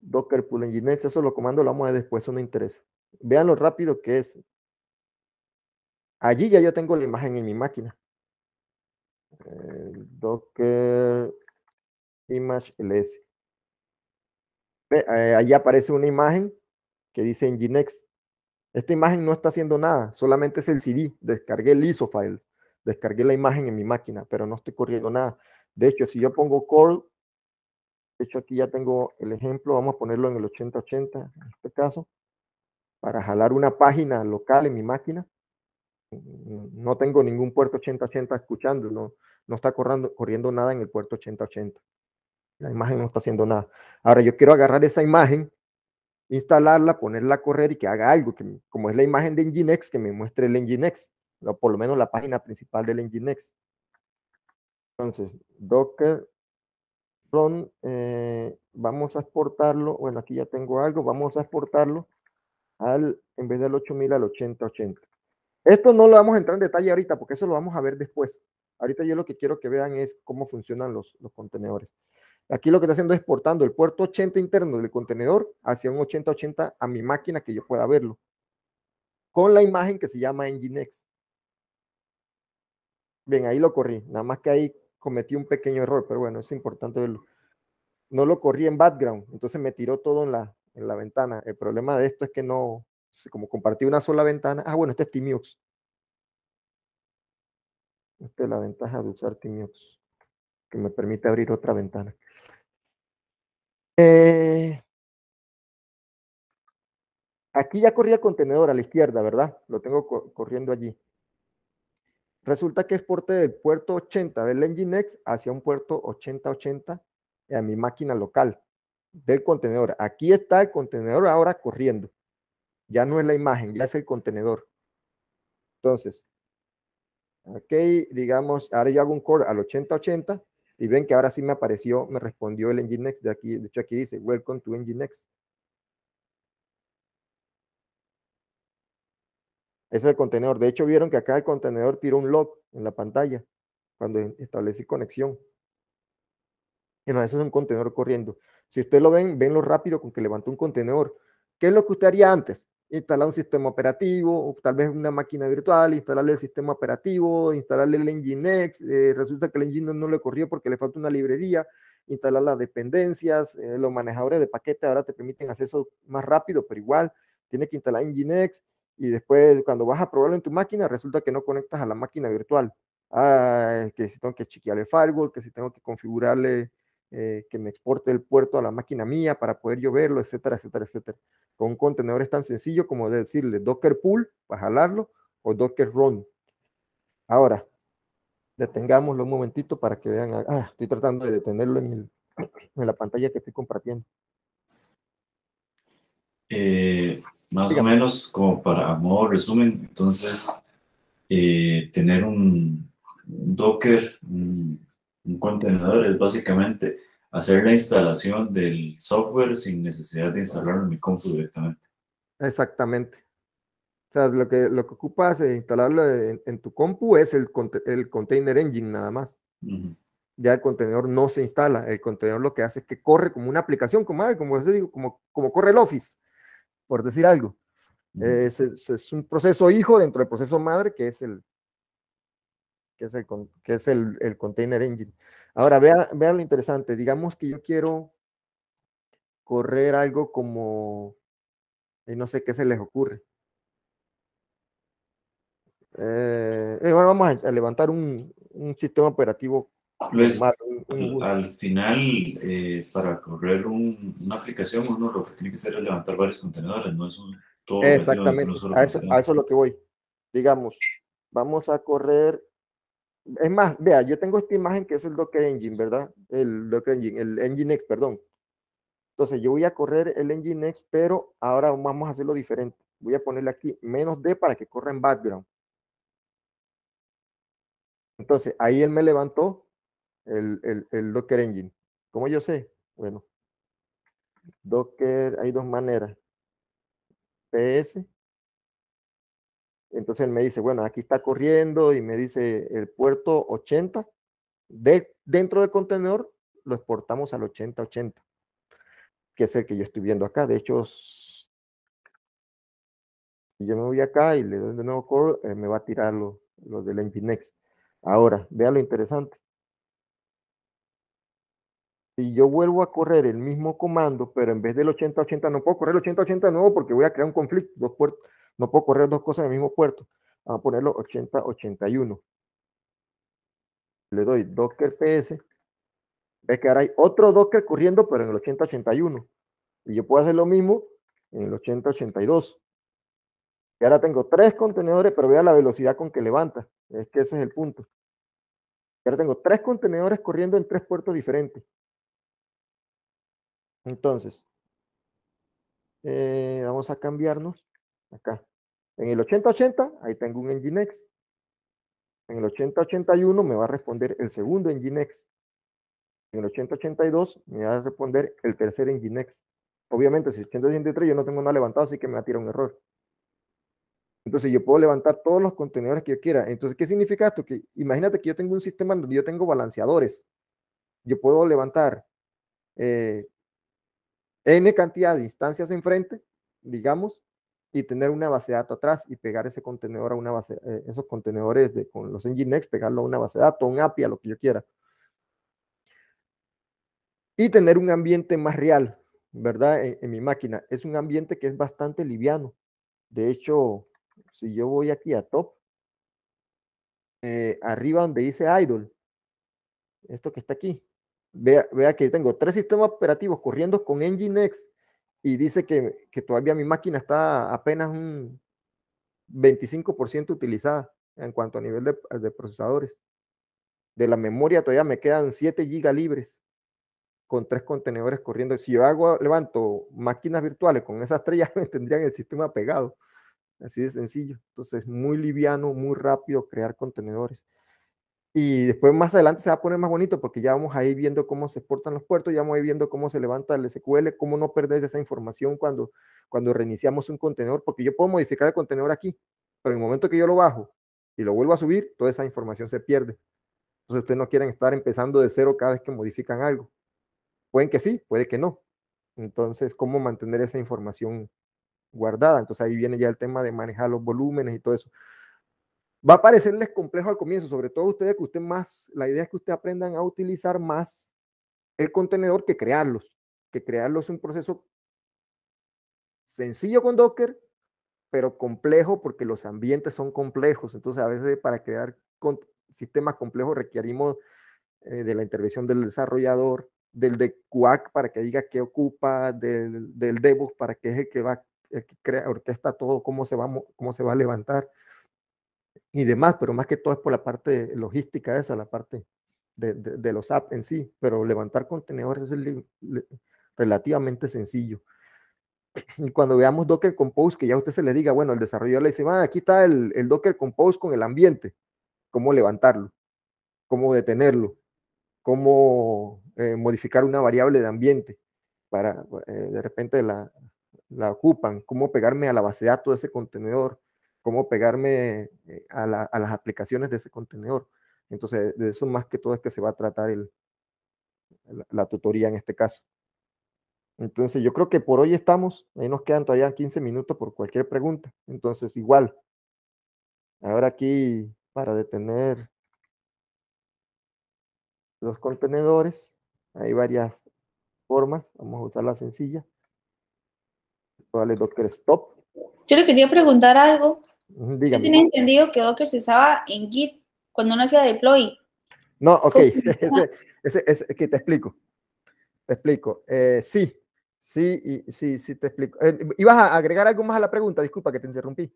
Docker pull Nginx, eso lo comando, lo vamos a después, eso no interesa. Vean lo rápido que es. Allí ya yo tengo la imagen en mi máquina. Docker image ls ahí eh, allí aparece una imagen que dice en Nginx. Esta imagen no está haciendo nada, solamente es el CD. Descargué el ISO files, descargué la imagen en mi máquina, pero no estoy corriendo nada. De hecho, si yo pongo call, de hecho aquí ya tengo el ejemplo, vamos a ponerlo en el 8080 en este caso, para jalar una página local en mi máquina. No tengo ningún puerto 8080 escuchando, no, no está corriendo, corriendo nada en el puerto 8080. La imagen no está haciendo nada. Ahora yo quiero agarrar esa imagen, instalarla, ponerla a correr y que haga algo, que, como es la imagen de Nginx, que me muestre el Nginx, o por lo menos la página principal del Nginx. Entonces, Docker Run, eh, vamos a exportarlo, bueno, aquí ya tengo algo, vamos a exportarlo al, en vez del 8000 al 8080. Esto no lo vamos a entrar en detalle ahorita, porque eso lo vamos a ver después. Ahorita yo lo que quiero que vean es cómo funcionan los contenedores. Aquí lo que está haciendo es portando el puerto 80 interno del contenedor hacia un 8080 a mi máquina que yo pueda verlo, con la imagen que se llama Nginx. Bien, ahí lo corrí, nada más que ahí cometí un pequeño error, pero bueno, es importante verlo. No lo corrí en background, entonces me tiró todo en la, en la ventana. El problema de esto es que no, como compartí una sola ventana, ah, bueno, este es Esta es la ventaja de usar tmux, que me permite abrir otra ventana. Eh, aquí ya corría el contenedor a la izquierda, ¿verdad? Lo tengo corriendo allí. Resulta que porte del puerto 80 del Nginx hacia un puerto 8080 a mi máquina local del contenedor. Aquí está el contenedor ahora corriendo. Ya no es la imagen, ya es el contenedor. Entonces, ok, digamos, ahora yo hago un core al 8080 y ven que ahora sí me apareció, me respondió el Nginx de aquí. De hecho, aquí dice, welcome to Nginx. Ese es el contenedor. De hecho, vieron que acá el contenedor tiró un log en la pantalla cuando establecí conexión. Y no, eso es un contenedor corriendo. Si ustedes lo ven, ven lo rápido con que levantó un contenedor. ¿Qué es lo que usted haría antes? instalar un sistema operativo, o tal vez una máquina virtual, instalarle el sistema operativo, instalarle el Nginx, eh, resulta que el Nginx no le corrió porque le falta una librería, instalar las dependencias, eh, los manejadores de paquetes ahora te permiten acceso más rápido, pero igual tienes que instalar Nginx y después cuando vas a probarlo en tu máquina resulta que no conectas a la máquina virtual. Ah, que si tengo que chequearle firewall, que si tengo que configurarle eh, que me exporte el puerto a la máquina mía para poder yo verlo, etcétera, etcétera, etcétera. Con un contenedor es tan sencillo como decirle Docker Pool para jalarlo o Docker Run. Ahora, detengámoslo un momentito para que vean. Ah, ah estoy tratando de detenerlo en, el, en la pantalla que estoy compartiendo. Eh, más o menos, como para modo resumen, entonces, eh, tener un, Docker, un, contenedor es básicamente hacer la instalación del software sin necesidad de instalarlo en mi compu directamente. Exactamente. O sea, lo que, lo que ocupas de instalarlo en, tu compu es el, el container engine nada más. Ya el contenedor no se instala. El contenedor lo que hace es que corre como una aplicación, como, como, como, como corre el Office, por decir algo. Eh, es, es, un proceso hijo dentro del proceso madre que es el, que es el, que es el, el container engine. Ahora, vean vea lo interesante. Digamos que yo quiero correr algo como, y eh, no sé qué se les ocurre. Eh, eh, vamos a, levantar un, sistema operativo. al, final, para correr una aplicación, uno lo que tiene que hacer es levantar varios contenedores, no Exactamente, a eso, a eso es lo que voy. Digamos, vamos a correr es más, vea, yo tengo esta imagen que es el Docker Engine, ¿verdad? El Docker Engine, el Nginx, perdón. Entonces yo voy a correr el Nginx, pero ahora vamos a hacerlo diferente. Voy a ponerle aquí menos D para que corra en background. Entonces ahí él me levantó el, el, el Docker Engine. ¿Cómo yo sé? Bueno, Docker, hay dos maneras. PS entonces él me dice, bueno, aquí está corriendo y me dice el puerto 80, de, dentro del contenedor lo exportamos al 8080, que es el que yo estoy viendo acá. De hecho, si yo me voy acá y le doy de nuevo core, eh, me va a tirar lo, de del Nginx. Ahora, vea lo interesante. Si yo vuelvo a correr el mismo comando, pero en vez del 8080 no puedo correr el 8080 de nuevo porque voy a crear un conflicto, dos puertos no puedo correr dos cosas en el mismo puerto. Vamos a ponerlo 8081. Le doy Docker PS. Ve que ahora hay otro Docker corriendo, pero en el 8081. Y yo puedo hacer lo mismo en el 8082. Y ahora tengo tres contenedores, pero vea la velocidad con que levanta. Es que ese es el punto. Y ahora tengo tres contenedores corriendo en tres puertos diferentes. Entonces, eh, vamos a cambiarnos acá. En el 8080, ahí tengo un Nginx. En el 8081 me va a responder el segundo Nginx. En el 8082 me va a responder el tercer Nginx. Obviamente, si 8083 yo no tengo nada levantado, así que me va a tirar un error. Entonces yo puedo levantar todos los contenedores que yo quiera. Entonces, ¿qué significa esto? Que imagínate que yo tengo un sistema donde yo tengo balanceadores. Yo puedo levantar eh, n cantidad de instancias enfrente, digamos, y tener una base de datos atrás y pegar ese contenedor a una base, eh, esos contenedores de, con los Nginx, pegarlo a una base de datos, un API, a lo que yo quiera. Y tener un ambiente más real, ¿verdad? En, mi máquina. Es un ambiente que es bastante liviano. De hecho, si yo voy aquí a top, eh, arriba donde dice idle, esto que está aquí, vea, vea que tengo tres sistemas operativos corriendo con Nginx y dice que, todavía mi máquina está apenas un 25% utilizada en cuanto a nivel de, procesadores. De la memoria todavía me quedan 7 GB libres con tres contenedores corriendo. Si yo hago, levanto máquinas virtuales con esas tres, ya me tendrían el sistema pegado. Así de sencillo. Entonces, muy liviano, muy rápido crear contenedores. Y después más adelante se va a poner más bonito porque ya vamos ahí viendo cómo se exportan los puertos, ya vamos ahí viendo cómo se levanta el SQL, cómo no perder esa información cuando, cuando reiniciamos un contenedor, porque yo puedo modificar el contenedor aquí, pero en el momento que yo lo bajo y lo vuelvo a subir, toda esa información se pierde. Entonces ustedes no quieren estar empezando de cero cada vez que modifican algo. Pueden que sí, puede que no. Entonces, ¿cómo mantener esa información guardada? Entonces ahí viene ya el tema de manejar los volúmenes y todo eso. Va a parecerles complejo al comienzo, sobre todo ustedes que usted más, la idea es que ustedes aprendan a utilizar más el contenedor que crearlos, que crearlos es un proceso sencillo con Docker, pero complejo porque los ambientes son complejos. Entonces, a veces para crear sistemas complejos requerimos eh, de la intervención del desarrollador, del de QAC para que diga qué ocupa, del, del DevOps para que es el que va, eh, orquesta todo, cómo se va, cómo se va a levantar y demás, pero más que todo es por la parte logística esa, la parte de, los apps en sí, pero levantar contenedores es relativamente sencillo. Y cuando veamos Docker Compose, que ya usted se le diga, bueno, el desarrollador le dice, ah, aquí está el, Docker Compose con el ambiente, cómo levantarlo, cómo detenerlo, cómo eh, modificar una variable de ambiente para eh, de repente la, la ocupan, cómo pegarme a la base de datos de ese contenedor, cómo pegarme eh, a, las aplicaciones de ese contenedor. Entonces, de eso más que todo es que se va a tratar la, la, tutoría en este caso. Entonces, yo creo que por hoy estamos. Ahí nos quedan todavía 15 minutos por cualquier pregunta. Entonces, igual. Ahora aquí, para detener los contenedores, hay varias formas. Vamos a usar la sencilla. Vale, doctor, stop. Yo le quería preguntar algo. Dígame. Yo tenía entendido que Docker se usaba en Git cuando uno hacía deploy. No, ok, ese, que te explico. Te explico. Eh, sí, sí, sí, sí, te explico. Eh, ¿Ibas a agregar algo más a la pregunta? Disculpa que te interrumpí.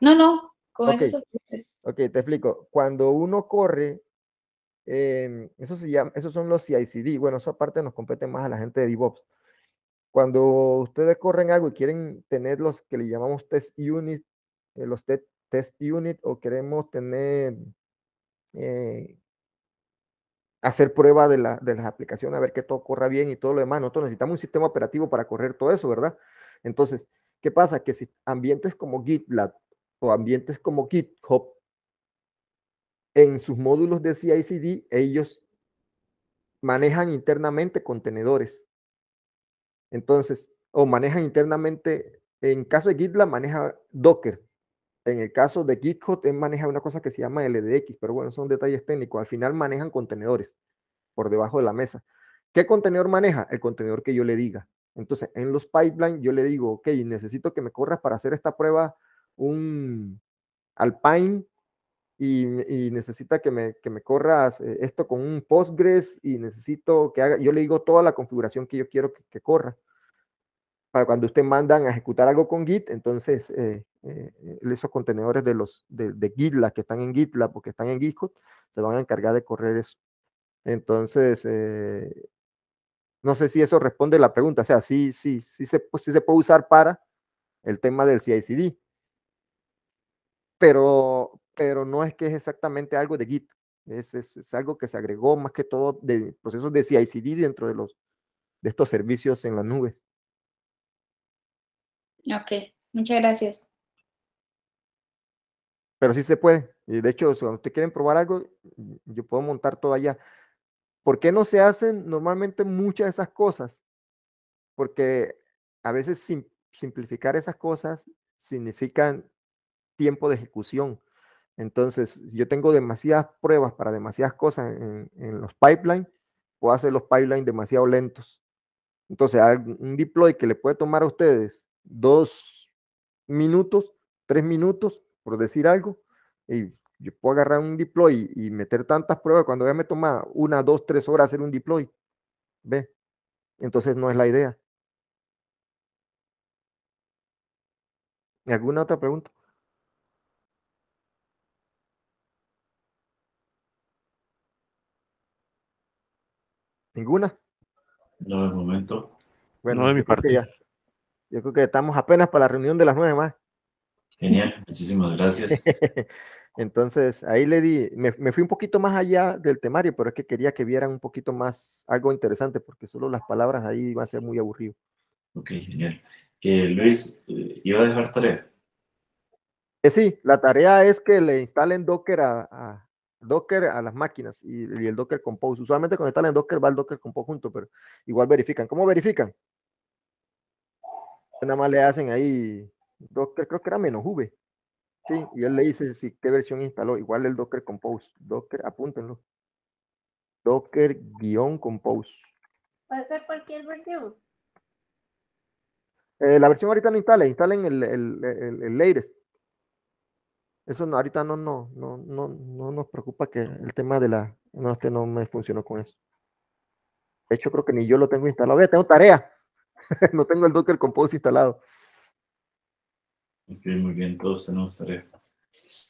No, no, con eso. Ok, te explico. Cuando uno corre, em, eso se llama, esos son los CICD. Bueno, eso aparte nos compete más a la gente de DevOps. Cuando ustedes corren algo y quieren tener los que le llamamos test unit eh, los test unit o queremos tener, eh, hacer prueba de, la, de las aplicaciones, a ver que todo corra bien y todo lo demás. Nosotros necesitamos un sistema operativo para correr todo eso, ¿verdad? Entonces, ¿qué pasa? Que si ambientes como GitLab o ambientes como GitHub, en sus módulos de CI/CD, ellos manejan internamente contenedores. Entonces, o manejan internamente, en caso de GitLab, maneja Docker. En el caso de GitHub, él maneja una cosa que se llama LDX, pero bueno, son detalles técnicos. Al final manejan contenedores por debajo de la mesa. ¿Qué contenedor maneja? El contenedor que yo le diga. Entonces, en los pipelines yo le digo, ok, necesito que me corras para hacer esta prueba un Alpine y, necesita que me, que me corras eh, esto con un Postgres y necesito que haga, yo le digo toda la configuración que yo quiero que corra para cuando usted mandan a ejecutar algo con Git, entonces eh, eh, esos contenedores de los de, GitLab que están en GitLab porque están en GitHub, se van a encargar de correr eso. Entonces, eh, no sé si eso responde la pregunta. O sea, sí, sí, sí se, se puede usar para el tema del CICD. Pero, pero no es que es exactamente algo de Git. Es, es, algo que se agregó más que todo de procesos de CI-CD dentro de los de estos servicios en las nubes. Ok, muchas gracias. Pero sí se puede. Y De hecho, si ustedes quieren probar algo, yo puedo montar todo allá. ¿Por qué no se hacen normalmente muchas de esas cosas? Porque a veces simplificar esas cosas significan tiempo de ejecución. Entonces, yo tengo demasiadas pruebas para demasiadas cosas en, en los pipelines, puedo hacer los pipelines demasiado lentos. Entonces, un deploy que le puede tomar a ustedes dos minutos, tres minutos, por decir algo, y yo puedo agarrar un deploy y meter tantas pruebas cuando ya me toma una, dos, tres horas hacer un deploy. ¿Ve? Entonces no es la idea. ¿Alguna otra pregunta? ¿Ninguna? No, de momento. Bueno, no de mi parte. Ya. Yo creo que estamos apenas para la reunión de las nueve más. Genial, muchísimas gracias. Entonces, ahí le di, me, fui un poquito más allá del temario, pero es que quería que vieran un poquito más algo interesante, porque solo las palabras ahí iban a ser muy aburrido. Ok, genial. Eh, Luis, eh, ¿iba a dejar tarea? Eh, sí, la tarea es que le instalen Docker a, Docker a las máquinas y, el Docker Compose. Usualmente cuando instalen Docker va el Docker Compose junto, pero igual verifican. ¿Cómo verifican? nada más le hacen ahí Docker, creo que era menos V. Sí, y él le dice si, qué versión instaló. Igual el Docker Compose. Docker, apúntenlo. Docker-compose. ¿Puede ser cualquier versión? Eh, la versión ahorita no instale instalen el, el, latest. Eso no, ahorita no, no, no, no, nos preocupa que el tema de la. No, este no me funcionó con eso. De hecho, creo que ni yo lo tengo instalado. Ya tengo tarea no tengo el Docker Compose instalado. muy bien, todos tenemos tarea.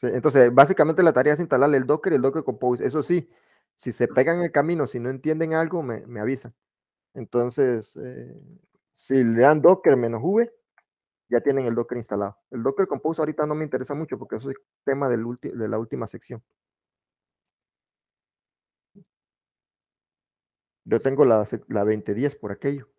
entonces, básicamente la tarea es instalar el Docker y el Docker Compose. Eso sí, si se pegan en el camino, si no entienden algo, me, me avisan. Entonces, eh, si le dan Docker menos V, ya tienen el Docker instalado. El Docker Compose ahorita no me interesa mucho porque eso es tema de la última sección. Yo tengo la, la 2010 por aquello.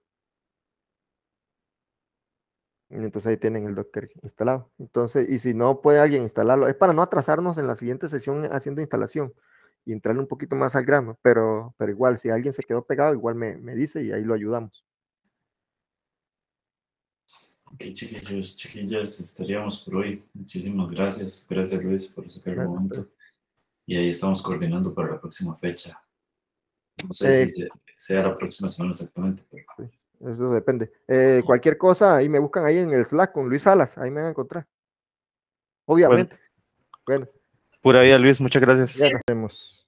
Entonces ahí tienen el Docker instalado. Entonces, y si no puede alguien instalarlo, es para no atrasarnos en la siguiente sesión haciendo instalación y entrarle un poquito más al grano, pero, pero igual, si alguien se quedó pegado, igual me, me dice y ahí lo ayudamos. Ok, chiquillos, chiquillas, estaríamos por hoy. Muchísimas gracias. Gracias, Luis, por sacar el momento. Y ahí estamos coordinando para la próxima fecha. No sé si sea la próxima semana exactamente, pero... Eso depende. Eh, cualquier cosa, ahí me buscan ahí en el Slack con Luis Salas, ahí me van a encontrar. Obviamente. Bueno. Por ahí, Luis, muchas gracias. Ya vemos.